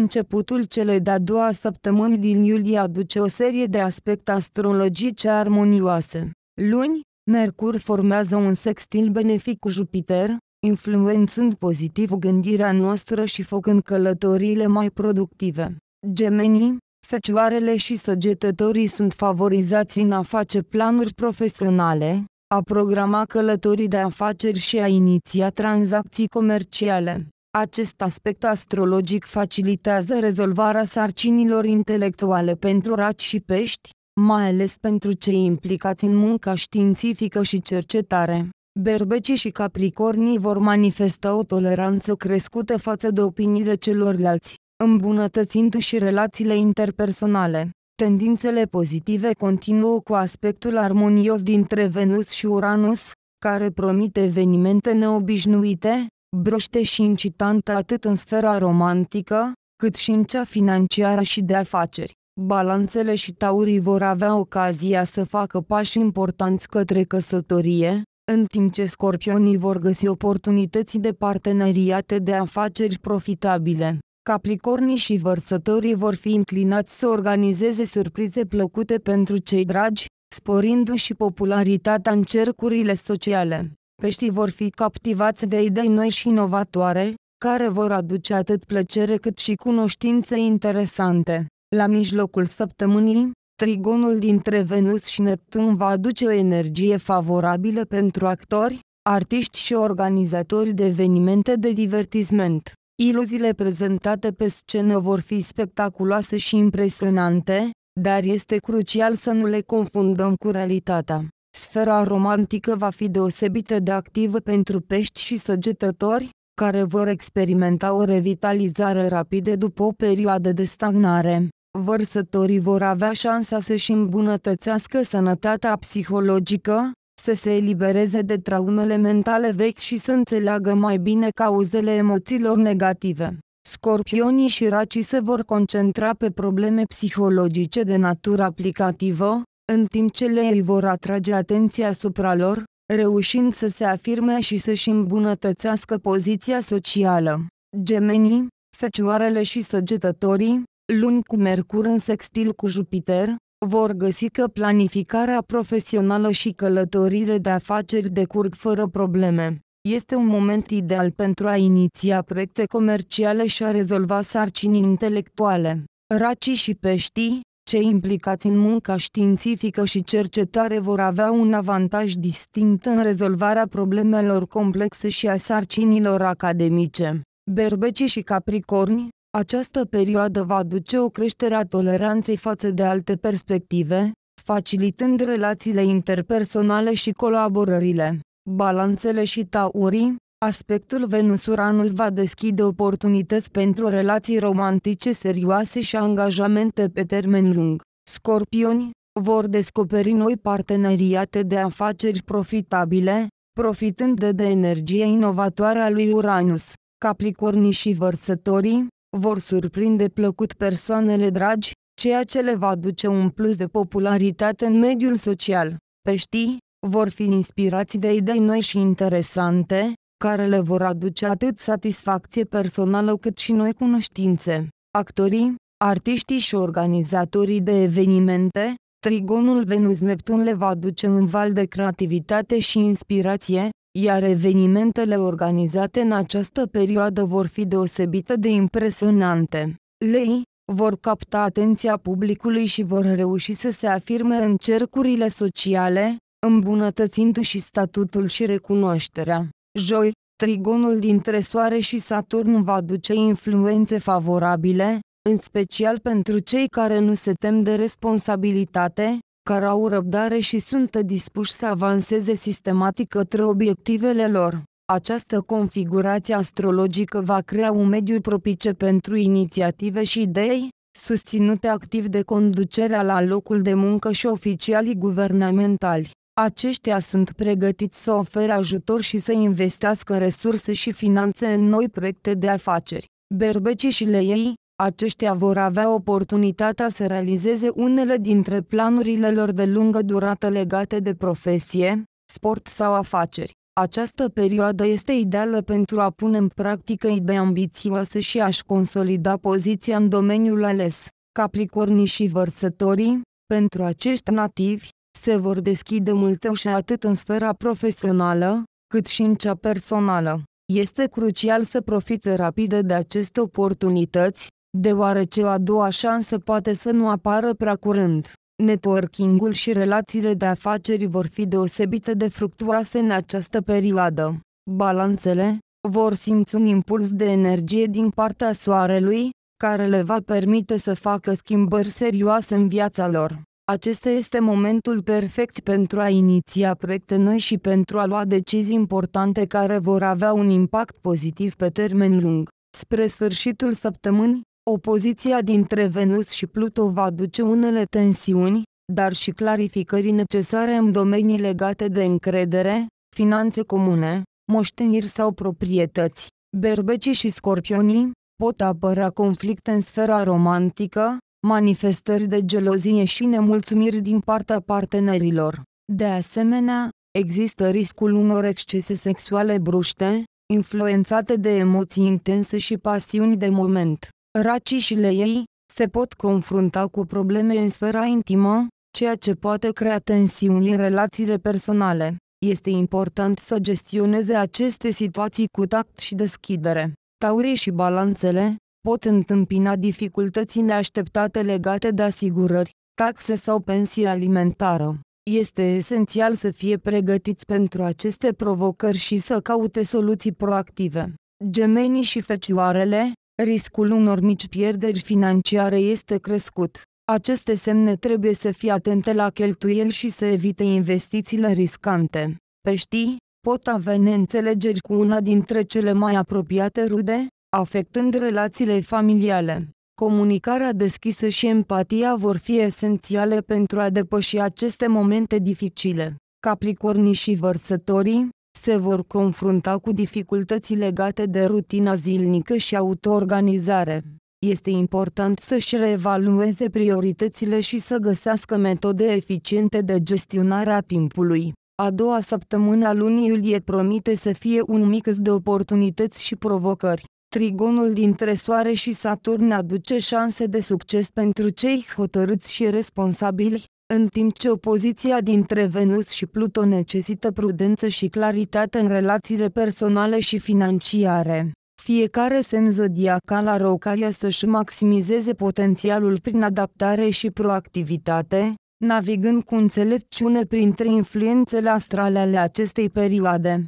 Începutul celei de-a doua săptămâni din iulie aduce o serie de aspecte astrologice armonioase. Luni, Mercur formează un sextil benefic cu Jupiter, influențând pozitiv gândirea noastră și făcând călătoriile mai productive. Gemenii, fecioarele și săgetătorii sunt favorizați în a face planuri profesionale, a programa călătorii de afaceri și a iniția tranzacții comerciale. Acest aspect astrologic facilitează rezolvarea sarcinilor intelectuale pentru raci și pești, mai ales pentru cei implicați în munca științifică și cercetare. Berbecii și capricornii vor manifesta o toleranță crescută față de opiniile celorlalți, îmbunătățindu-și relațiile interpersonale. Tendințele pozitive continuă cu aspectul armonios dintre Venus și Uranus, care promite evenimente neobișnuite, broște și incitantă atât în sfera romantică, cât și în cea financiară și de afaceri. Balanțele și taurii vor avea ocazia să facă pași importanți către căsătorie, în timp ce scorpionii vor găsi oportunități de parteneriate de afaceri profitabile. Capricornii și vărsătorii vor fi inclinați să organizeze surprize plăcute pentru cei dragi, sporindu-și popularitatea în cercurile sociale peștii vor fi captivați de idei noi și inovatoare, care vor aduce atât plăcere cât și cunoștințe interesante. La mijlocul săptămânii, trigonul dintre Venus și Neptun va aduce o energie favorabilă pentru actori, artiști și organizatori de evenimente de divertisment. Iluziile prezentate pe scenă vor fi spectaculoase și impresionante, dar este crucial să nu le confundăm cu realitatea. Sfera romantică va fi deosebită de activă pentru pești și săgetători, care vor experimenta o revitalizare rapidă după o perioadă de stagnare. Vărsătorii vor avea șansa să-și îmbunătățească sănătatea psihologică, să se elibereze de traumele mentale vechi și să înțeleagă mai bine cauzele emoțiilor negative. Scorpionii și racii se vor concentra pe probleme psihologice de natură aplicativă, în timp ce le îi vor atrage atenția asupra lor, reușind să se afirme și să-și îmbunătățească poziția socială. Gemenii, fecioarele și săgetătorii, luni cu Mercur în sextil cu Jupiter, vor găsi că planificarea profesională și călătorile de afaceri decurg fără probleme. Este un moment ideal pentru a iniția proiecte comerciale și a rezolva sarcini intelectuale. Racii și peștii, cei implicați în munca științifică și cercetare vor avea un avantaj distinct în rezolvarea problemelor complexe și a sarcinilor academice. Berbecii și capricorni, această perioadă va duce o creștere a toleranței față de alte perspective, facilitând relațiile interpersonale și colaborările. Balanțele și taurii, Aspectul Venus-Uranus va deschide oportunități pentru relații romantice serioase și angajamente pe termen lung. Scorpioni vor descoperi noi parteneriate de afaceri profitabile, profitând de, de energie inovatoare a lui Uranus. Capricornii și vărsătorii vor surprinde plăcut persoanele dragi, ceea ce le va duce un plus de popularitate în mediul social. Peștii vor fi inspirați de idei noi și interesante, care le vor aduce atât satisfacție personală cât și noi cunoștințe. Actorii, artiștii și organizatorii de evenimente, trigonul Venus-Neptun le va aduce un val de creativitate și inspirație, iar evenimentele organizate în această perioadă vor fi deosebite de impresionante. Lei vor capta atenția publicului și vor reuși să se afirme în cercurile sociale, îmbunătățindu-și statutul și recunoașterea. Joi, trigonul dintre Soare și Saturn va duce influențe favorabile, în special pentru cei care nu se tem de responsabilitate, care au răbdare și sunt dispuși să avanseze sistematic către obiectivele lor. Această configurație astrologică va crea un mediu propice pentru inițiative și idei, susținute activ de conducerea la locul de muncă și oficialii guvernamentali aceștia sunt pregătiți să ofere ajutor și să investească resurse și finanțe în noi proiecte de afaceri. Berbecii și leii, aceștia vor avea oportunitatea să realizeze unele dintre planurile lor de lungă durată legate de profesie, sport sau afaceri. Această perioadă este ideală pentru a pune în practică idei ambițioase și a-și consolida poziția în domeniul ales. Capricornii și vărsătorii, pentru acești nativi, se vor deschide multe și atât în sfera profesională, cât și în cea personală. Este crucial să profite rapid de aceste oportunități, deoarece a doua șansă poate să nu apară prea curând. Networking-ul și relațiile de afaceri vor fi deosebite de fructuoase în această perioadă. Balanțele vor simți un impuls de energie din partea soarelui, care le va permite să facă schimbări serioase în viața lor. Acesta este momentul perfect pentru a iniția proiecte noi și pentru a lua decizii importante care vor avea un impact pozitiv pe termen lung. Spre sfârșitul săptămânii, opoziția dintre Venus și Pluto va duce unele tensiuni, dar și clarificări necesare în domenii legate de încredere, finanțe comune, moșteniri sau proprietăți. Berbecii și scorpionii pot apărea conflicte în sfera romantică, manifestări de gelozie și nemulțumiri din partea partenerilor. De asemenea, există riscul unor excese sexuale bruște, influențate de emoții intense și pasiuni de moment. Racișile ei se pot confrunta cu probleme în sfera intimă, ceea ce poate crea tensiuni în relațiile personale. Este important să gestioneze aceste situații cu tact și deschidere. Taurii și balanțele pot întâmpina dificultăți neașteptate legate de asigurări, taxe sau pensie alimentară. Este esențial să fie pregătiți pentru aceste provocări și să caute soluții proactive. Gemenii și fecioarele, riscul unor mici pierderi financiare este crescut. Aceste semne trebuie să fie atente la cheltuieli și să evite investițiile riscante. Peștii pot avea neînțelegeri cu una dintre cele mai apropiate rude, afectând relațiile familiale. Comunicarea deschisă și empatia vor fi esențiale pentru a depăși aceste momente dificile. Capricornii și vărsătorii se vor confrunta cu dificultăți legate de rutina zilnică și autoorganizare. Este important să-și reevalueze prioritățile și să găsească metode eficiente de gestionare a timpului. A doua săptămână a lunii iulie promite să fie un mix de oportunități și provocări. Trigonul dintre Soare și Saturn aduce șanse de succes pentru cei hotărâți și responsabili, în timp ce opoziția dintre Venus și Pluto necesită prudență și claritate în relațiile personale și financiare. Fiecare semn zodiacal are ocazia să-și maximizeze potențialul prin adaptare și proactivitate, navigând cu înțelepciune printre influențele astrale ale acestei perioade.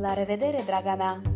La revedere, draga mea!